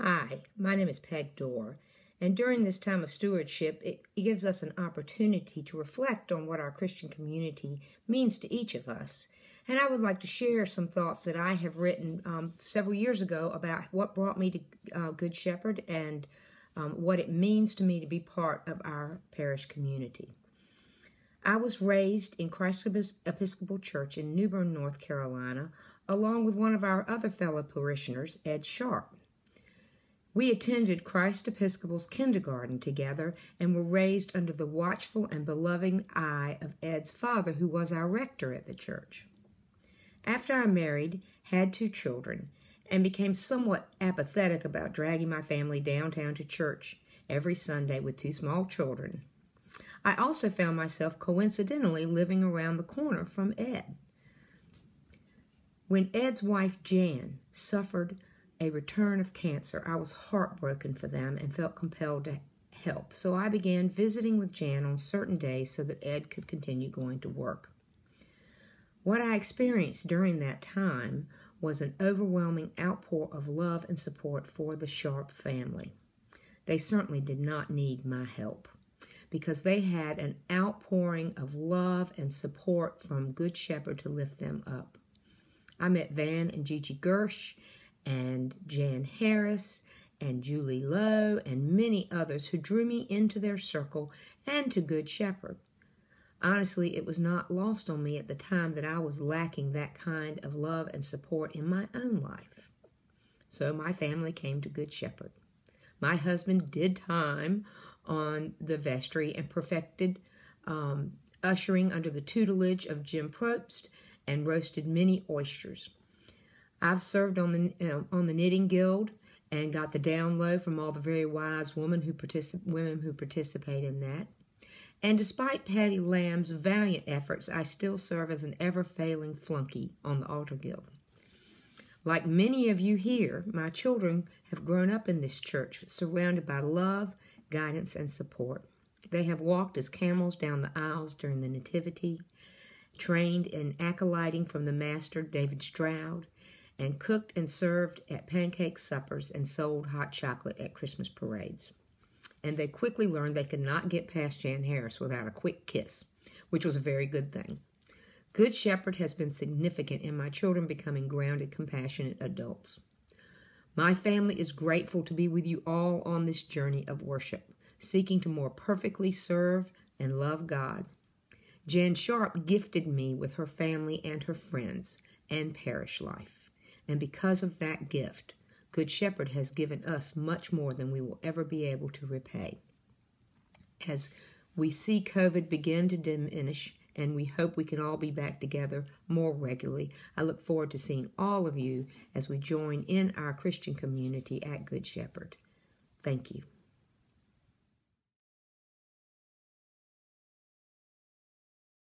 Hi, my name is Peg Dorr, and during this time of stewardship, it gives us an opportunity to reflect on what our Christian community means to each of us. And I would like to share some thoughts that I have written um, several years ago about what brought me to uh, Good Shepherd and um, what it means to me to be part of our parish community. I was raised in Christ Episcopal Church in New Bern, North Carolina, along with one of our other fellow parishioners, Ed Sharp. We attended Christ Episcopal's kindergarten together and were raised under the watchful and loving eye of Ed's father, who was our rector at the church. After I married, had two children, and became somewhat apathetic about dragging my family downtown to church every Sunday with two small children. I also found myself coincidentally living around the corner from Ed. When Ed's wife Jan suffered a return of cancer. I was heartbroken for them and felt compelled to help, so I began visiting with Jan on certain days so that Ed could continue going to work. What I experienced during that time was an overwhelming outpour of love and support for the Sharp family. They certainly did not need my help because they had an outpouring of love and support from Good Shepherd to lift them up. I met Van and Gigi Gersh and Jan Harris and Julie Lowe and many others who drew me into their circle and to Good Shepherd. Honestly, it was not lost on me at the time that I was lacking that kind of love and support in my own life. So my family came to Good Shepherd. My husband did time on the vestry and perfected um, ushering under the tutelage of Jim Probst and roasted many oysters. I've served on the on the knitting guild and got the down low from all the very wise women who particip- women who participate in that. And despite Patty Lamb's valiant efforts, I still serve as an ever failing flunky on the altar guild. Like many of you here, my children have grown up in this church surrounded by love, guidance, and support. They have walked as camels down the aisles during the Nativity, trained in acolyting from the Master David Stroud, and cooked and served at pancake suppers and sold hot chocolate at Christmas parades. And they quickly learned they could not get past Jan Harris without a quick kiss, which was a very good thing. Good Shepherd has been significant in my children becoming grounded, compassionate adults. My family is grateful to be with you all on this journey of worship, seeking to more perfectly serve and love God. Jan Sharp gifted me with her family and her friends and parish life. And because of that gift, Good Shepherd has given us much more than we will ever be able to repay. As we see COVID begin to diminish, and we hope we can all be back together more regularly. I look forward to seeing all of you as we join in our Christian community at Good Shepherd. Thank you.